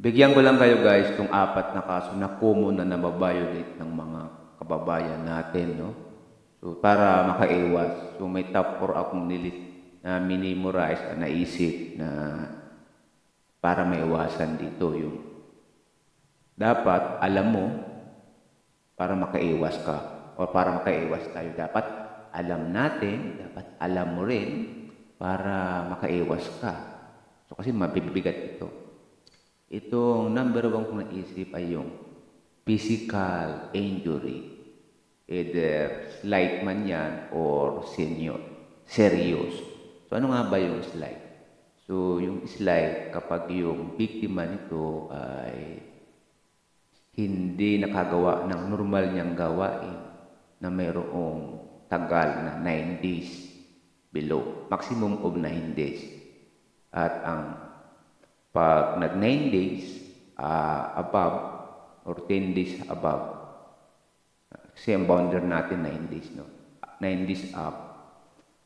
Bigyan ko lang kayo guys itong apat na kaso na common na nababiolate ng mga kababayan natin, no? So, para makaiwas. So, may top 4 akong nilis na minimorize na naisip na para maiwasan dito yung dapat alam mo para makaiwas ka o para makaiwas tayo. Dapat alam natin, dapat alam mo rin para makaiwas ka. So, kasi mabibigat ito. Itong number one kong naisip ay yung physical injury. Either slight man yan or senior, serious. So ano nga ba yung slight? So yung slight kapag yung biktima nito ay hindi nakagawa ng normal niyang gawain na mayroong tagal na 9 days below, maximum of 9 days. At ang pag nag 9 days uh, above or 10 days above, kasi ang boundary natin 9 days, no? 9 days up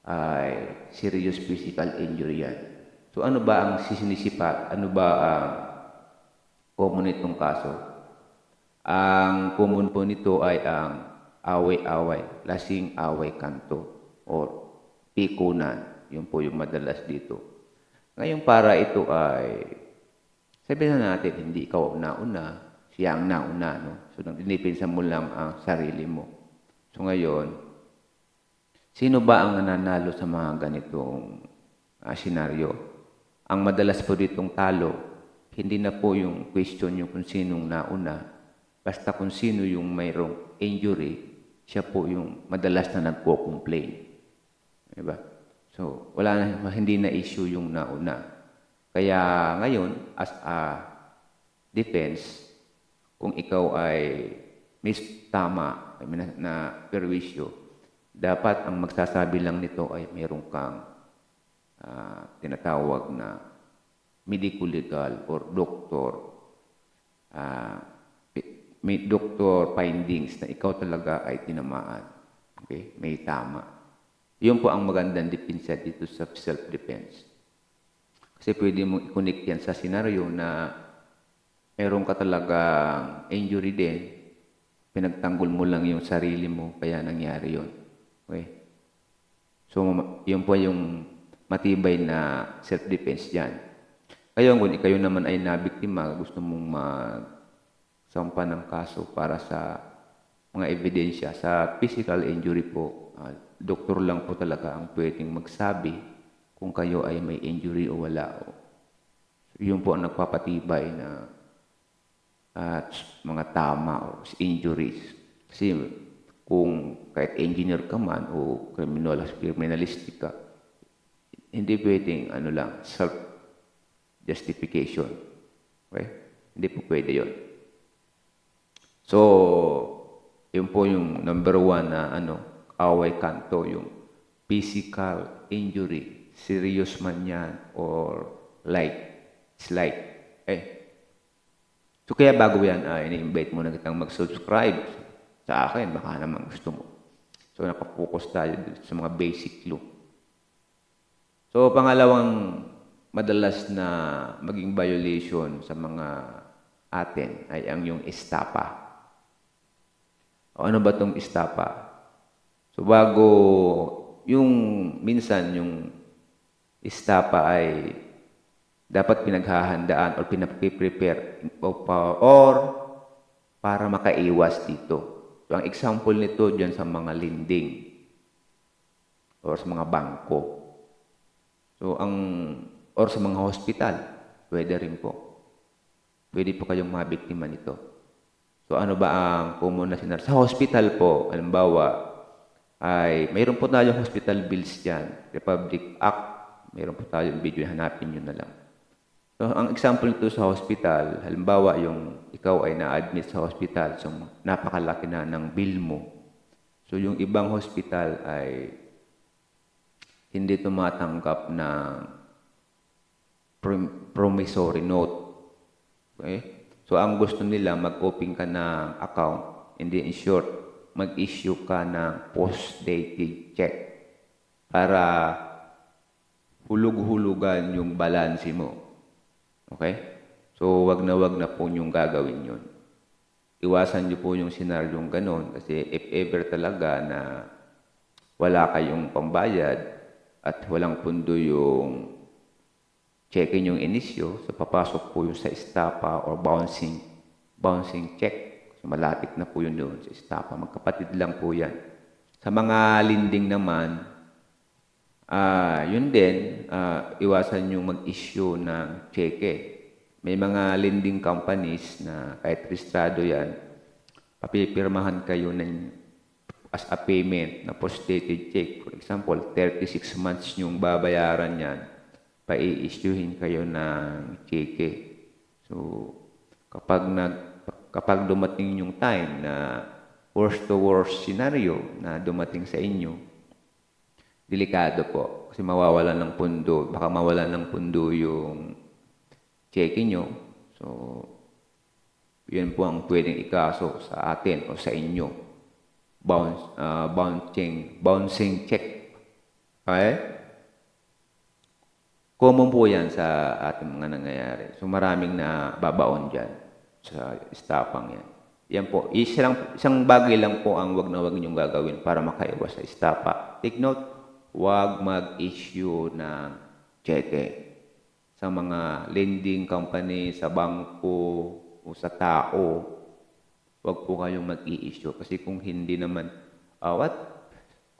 ay serious physical injury yan. So ano ba ang sisinisipat Ano ba ang common itong kaso? Ang common po nito ay ang away-away, lasing away kanto or pikunan. Yun po yung madalas dito. Ngayon para ito ay, sabihin na natin, hindi ikaw ang nauna, siya ang nauna. No? So, dinipinsan mo lang ang sarili mo. So, ngayon, sino ba ang nanalo sa mga ganitong uh, senaryo? Ang madalas po ditong talo, hindi na po yung question yung kung sinong nauna. Basta kung sino yung mayroong injury, siya po yung madalas na nagko-complain. Diba? So, wala na, hindi na issue yung nauna. Kaya ngayon, as a defense, kung ikaw ay mistama, na, na perwisyo, dapat ang magsasabi lang nito ay meron kang uh, tinatawag na medical legal or doctor uh, may doctor findings na ikaw talaga ay tinamaan. Okay? May tama. Yun po ang magandang depensa dito sa self-defense. Kasi pwede mo i-connect yan sa scenario na meron ka talagang injury din, pinagtanggol mo lang yung sarili mo, kaya nangyari yun. Okay? So, yun po yung matibay na self-defense dyan. Ngayon, kung ikayo naman ay nabiktima, gusto mong magsampa ng kaso para sa mga ebidensya sa physical injury po, uh, doktor lang po talaga ang pwedeng magsabi kung kayo ay may injury o wala. So, yun po ang nagpapatibay na at uh, mga tama o injuries. Kasi kung kahit engineer ka man o criminal, criminalistic ka, hindi pwedeng ano lang, self-justification. Okay? Hindi po pwede yun. So, yun po yung number one na ano, away kanto, yung physical injury, serious man yan or light, slight. Eh, so kaya bago yan, uh, ini-invite muna kitang mag-subscribe sa akin, baka naman gusto mo. So nakapokus tayo sa mga basic clue. So pangalawang madalas na maging violation sa mga atin ay ang yung estapa. O ano ba tong estapa? So bago yung minsan yung istapa ay dapat pinaghahandaan or pinaprepare or para makaiwas dito. So, ang example nito dyan sa mga lending or sa mga bangko. So, ang, or sa mga hospital, pwede rin po. Pwede po kayong mabiktima nito. So, ano ba ang common na sinar? Sa hospital po, halimbawa, ay mayroon po tayong hospital bills dyan, Republic Act, mayroon po tayong video, hanapin nyo na lang. So, ang example nito sa hospital, halimbawa yung ikaw ay na-admit sa hospital, so napakalaki na ng bill mo. So, yung ibang hospital ay hindi tumatanggap ng promissory note. Okay? So, ang gusto nila, mag-open ka ng account, hindi in short, mag-issue ka ng post-dated check para hulug-hulugan yung balance mo. Okay? So, wag na wag na po yung gagawin yun. Iwasan nyo po yung senaryong ganun kasi if ever talaga na wala kayong pambayad at walang pundo yung check-in yung inisyo, so papasok po yung sa estapa or bouncing, bouncing check Malapit na po yun doon sa Estapa. Magkapatid lang po yan. Sa mga linding naman, uh, yun din, uh, iwasan yung mag-issue ng cheque. May mga lending companies na kahit restrado yan, papipirmahan kayo ng as a payment na postdated check. For example, 36 months yung babayaran yan, pa-i-issuehin kayo ng cheque. So, kapag nag kapag dumating yung time na worst to worst scenario na dumating sa inyo, delikado po. Kasi mawawalan ng pundo. Baka mawalan ng pundo yung check-in nyo. So, yun po ang pwedeng ikaso sa atin o sa inyo. Bounce, uh, bouncing, bouncing check. Okay? Common po yan sa ating mga nangyayari. So maraming na babaon dyan sa estapang yan. Yan po, isang, isang bagay lang po ang wag na wag ninyong gagawin para makaiwas sa estapa. Take note, wag mag-issue ng cheque sa mga lending company, sa bangko, o sa tao. Wag po kayong mag-i-issue kasi kung hindi naman, uh, what?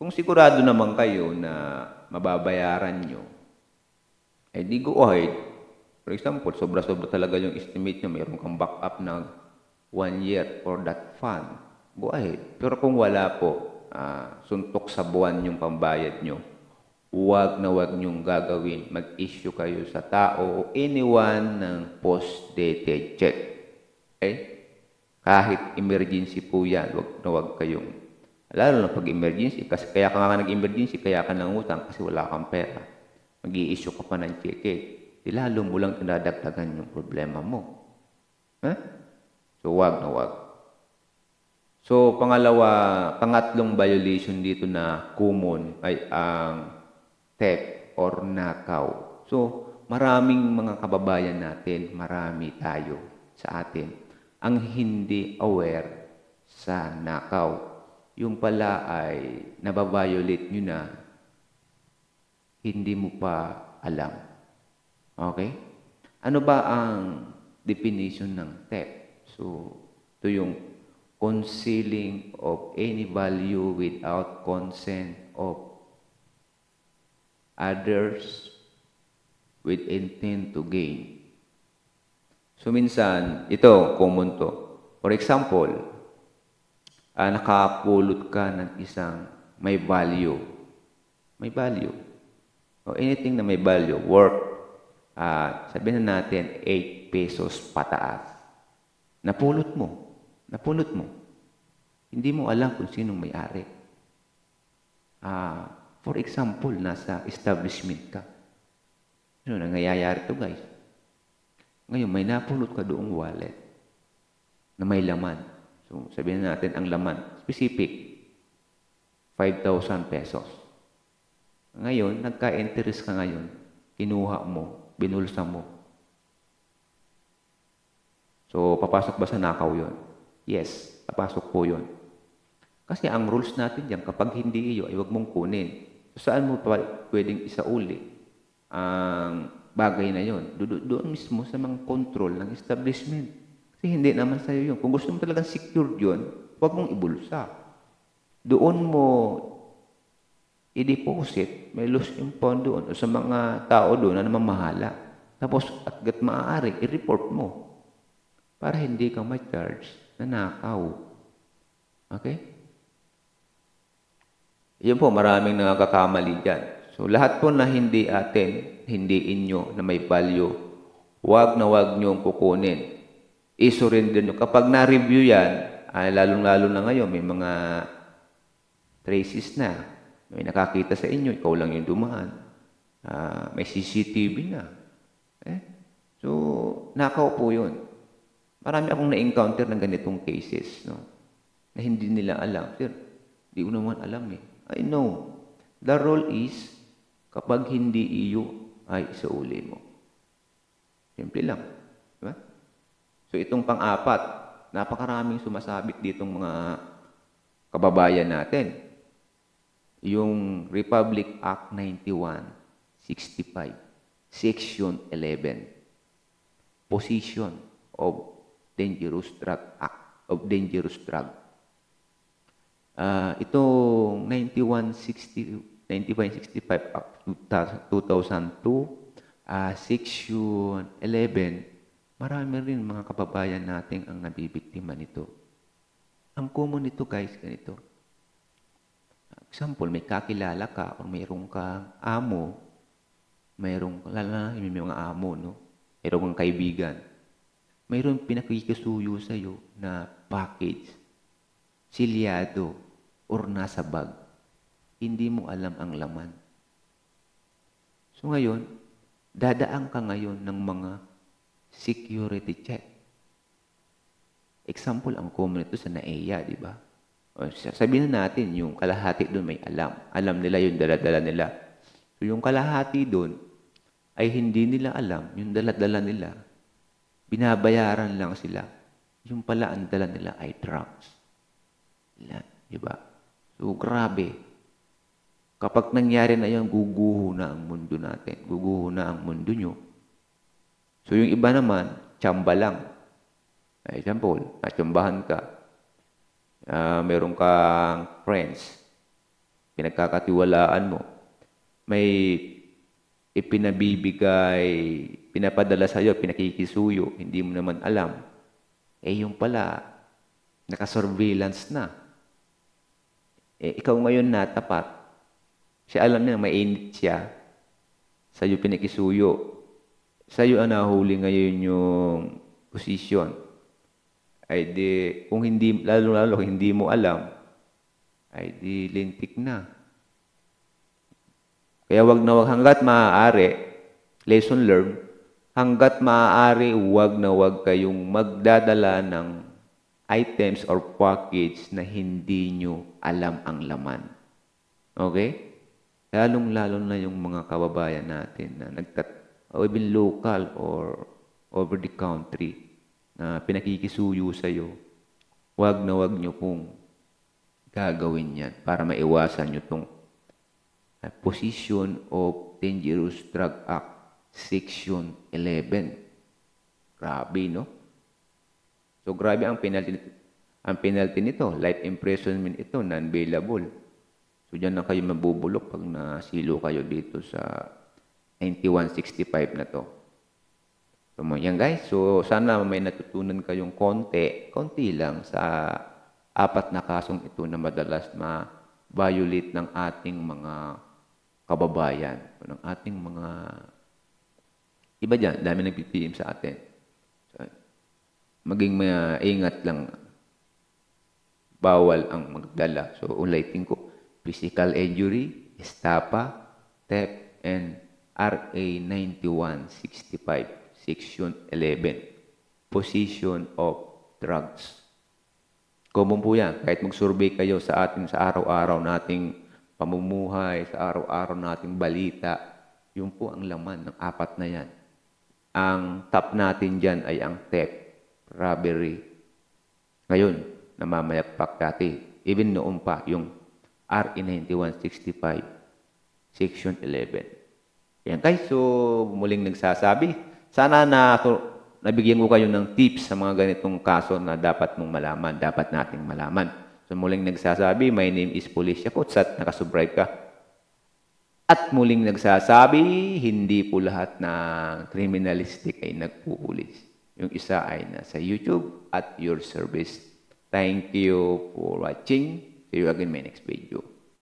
Kung sigurado naman kayo na mababayaran nyo, eh di go ahead, For example, sobra-sobra talaga yung estimate nyo, mayroon kang backup na one year for that fund. Go ahead. Pero kung wala po, uh, suntok sa buwan yung pambayad nyo, huwag na huwag nyong gagawin. Mag-issue kayo sa tao o anyone ng post-dated check. Okay? Kahit emergency po yan, huwag na huwag kayong Lalo na pag emergency. Kasi kaya ka nga nag-emergency, kaya ka nangutang kasi wala kang pera. Mag-i-issue ka pa ng check. Eh eh, lalo mo lang tinadagdagan yung problema mo. Huh? So, wag na wag. So, pangalawa, pangatlong violation dito na common ay ang theft or nakaw. So, maraming mga kababayan natin, marami tayo sa atin, ang hindi aware sa nakaw. Yung pala ay nababiolate nyo na hindi mo pa alam. Okay? Ano ba ang definition ng theft? So, ito yung concealing of any value without consent of others with intent to gain. So minsan, ito, common to. For example, ah, nakapulot ka ng isang may value. May value. O anything na may value. Work, uh, sabihin na natin 8 pesos pataas. Napulot mo. Napulot mo. Hindi mo alam kung sinong may-ari. Uh, for example, nasa establishment ka. Ano nangyayari to guys? Ngayon, may napulot ka doong wallet na may laman. So, sabihin natin ang laman. Specific. 5,000 pesos. Ngayon, nagka-interest ka ngayon, kinuha mo, binulsa mo. So, papasok ba sa nakaw yon? Yes, papasok po yon. Kasi ang rules natin diyan, kapag hindi iyo, ay huwag mong kunin. So, saan mo pa pwedeng isauli ang bagay na yon? Do- doon mismo sa mga control ng establishment. Kasi hindi naman sa'yo yun. Kung gusto mo talagang secure yon, huwag mong ibulsa. Doon mo i-deposit, may loss yung fund doon sa mga tao doon na namamahala. Tapos, at gat maaari, i-report mo para hindi ka ma-charge na nakaw. Okay? Yun po, maraming nakakamali dyan. So, lahat po na hindi atin, hindi inyo na may value, wag na wag niyong kukunin. I-surrender nyo. Kapag na-review yan, ay ah, lalong-lalo na ngayon, may mga traces na, may nakakita sa inyo, ikaw lang yung dumahan. Uh, ah, may CCTV na. Eh? So, nakaw po yun. Marami akong na-encounter ng ganitong cases, no? Na hindi nila alam. Sir, di ko naman alam eh. I know. The role is, kapag hindi iyo, ay sa uli mo. Simple lang. Diba? So, itong pang-apat, napakaraming sumasabit ditong mga kababayan natin yung Republic Act 9165, Section 11, Position of Dangerous Drug Act, of Dangerous Drug. Uh, itong 9160, 9565 Act 2002, uh, Section 11, marami rin mga kababayan natin ang nabibiktima nito. Ang common nito guys, ganito Example, may kakilala ka o mayroong kang amo, mayroong, lalo na may mga amo, no? mayroong kang kaibigan, mayroong pinakikisuyo sa'yo na package, silyado, or nasa bag. Hindi mo alam ang laman. So ngayon, dadaan ka ngayon ng mga security check. Example, ang common ito sa NAEA, di ba? sabihin na natin, yung kalahati doon may alam. Alam nila yung daladala nila. So, yung kalahati doon ay hindi nila alam yung daladala nila. Binabayaran lang sila. Yung pala ang dala nila ay drugs. Diba? So, grabe. Kapag nangyari na yan, guguho na ang mundo natin. Guguho na ang mundo nyo. So, yung iba naman, tsamba lang. Example, natsumbahan ka uh, meron kang friends, pinagkakatiwalaan mo, may ipinabibigay, pinapadala sa'yo, pinakikisuyo, hindi mo naman alam, eh yung pala, nakasurveillance na. Eh, ikaw ngayon natapat. Siya alam niya, mainit siya. Sa'yo pinakisuyo. Sa'yo ang nahuli ngayon yung posisyon ay di, kung hindi, lalo lalo kung hindi mo alam, ay di lintik na. Kaya wag na wag hanggat maaari, lesson learned, hanggat maaari wag na wag kayong magdadala ng items or package na hindi nyo alam ang laman. Okay? Lalong-lalo na yung mga kababayan natin na nagtat o even local or over the country na pinakikisuyo sa iyo, wag na wag niyo pong gagawin yan para maiwasan niyo tong ah, position of dangerous drug act section 11. Grabe, no? So grabe ang penalty ang penalty nito, life imprisonment ito, non-bailable. So diyan na kayo mabubulok pag nasilo kayo dito sa 9165 na to. So, yan guys. So, sana may natutunan kayong konti, konti lang sa apat na kasong ito na madalas ma-violate ng ating mga kababayan, ng ating mga iba dyan, dami nagpipilm sa atin. So, maging maingat lang. Bawal ang magdala. So, ulitin ko. Physical injury, estapa, TEP, and RA 9165. Section 11, Position of Drugs. Common po yan. Kahit mag-survey kayo sa atin sa araw-araw nating pamumuhay, sa araw-araw nating balita, yun po ang laman ng apat na yan. Ang top natin dyan ay ang theft, robbery. Ngayon, namamayapak dati. Even noon pa, yung RE9165, Section 11. Yan guys, so muling nagsasabi, sana na nabigyan ko kayo ng tips sa mga ganitong kaso na dapat mong malaman, dapat nating malaman. So muling nagsasabi, my name is Policia Coach at nakasubscribe ka. At muling nagsasabi, hindi po lahat ng criminalistic ay nagpupulis. Yung isa ay nasa YouTube at your service. Thank you for watching. See you again my next video.